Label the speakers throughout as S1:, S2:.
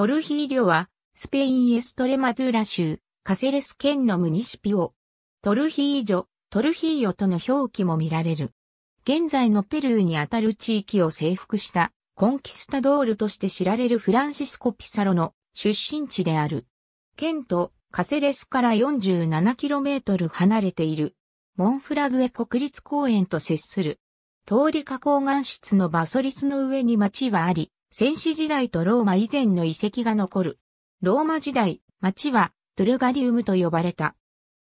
S1: トルヒーリョ
S2: は、スペインエストレマドゥーラ州、カセレス県のムニシピオ。トルヒージョ、トルヒーヨとの表記も見られる。現在のペルーにあたる地域を征服したコンキスタドールとして知られるフランシスコ・ピサロの出身地である。県とカセレスから 47km 離れているモンフラグエ国立公園と接する。通り加工岩室のバソリスの上に町はあり、戦死時代とローマ以前の遺跡が残る。ローマ時代、町はトゥルガリウムと呼ばれた。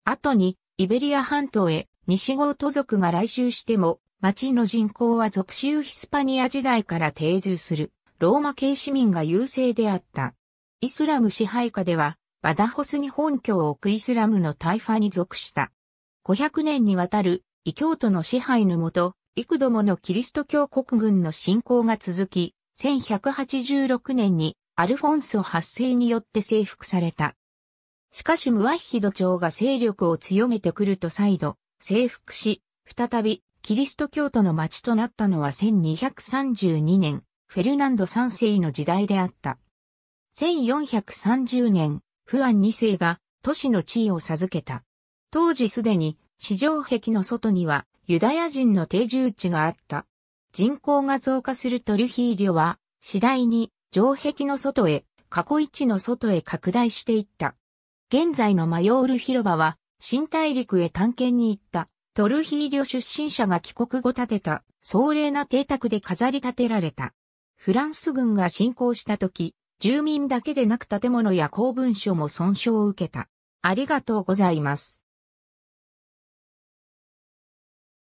S2: 後に、イベリア半島へ西ゴート族が来襲しても、町の人口は属州ヒスパニア時代から定住する、ローマ系市民が優勢であった。イスラム支配下では、バダホスに本拠を置くイスラムの大ファに属した。500年にわたる異教徒の支配のもと、幾度ものキリスト教国軍の侵攻が続き、1186年にアルフォンソ発生によって征服された。しかしムワッヒド朝が勢力を強めてくると再度征服し、再びキリスト教徒の町となったのは1232年、フェルナンド3世の時代であった。1430年、フアン2世が都市の地位を授けた。当時すでに市場壁の外にはユダヤ人の定住地があった。人口が増加するトルヒーリョは、次第に城壁の外へ、過去一の外へ拡大していった。現在のマヨール広場は、新大陸へ探検に行ったトルヒーリョ出身者が帰国後建てた壮麗な邸宅で飾り立てられた。フランス軍が侵攻した時、住民だけでなく建物や公文書も損傷を受けた。ありがとうございます。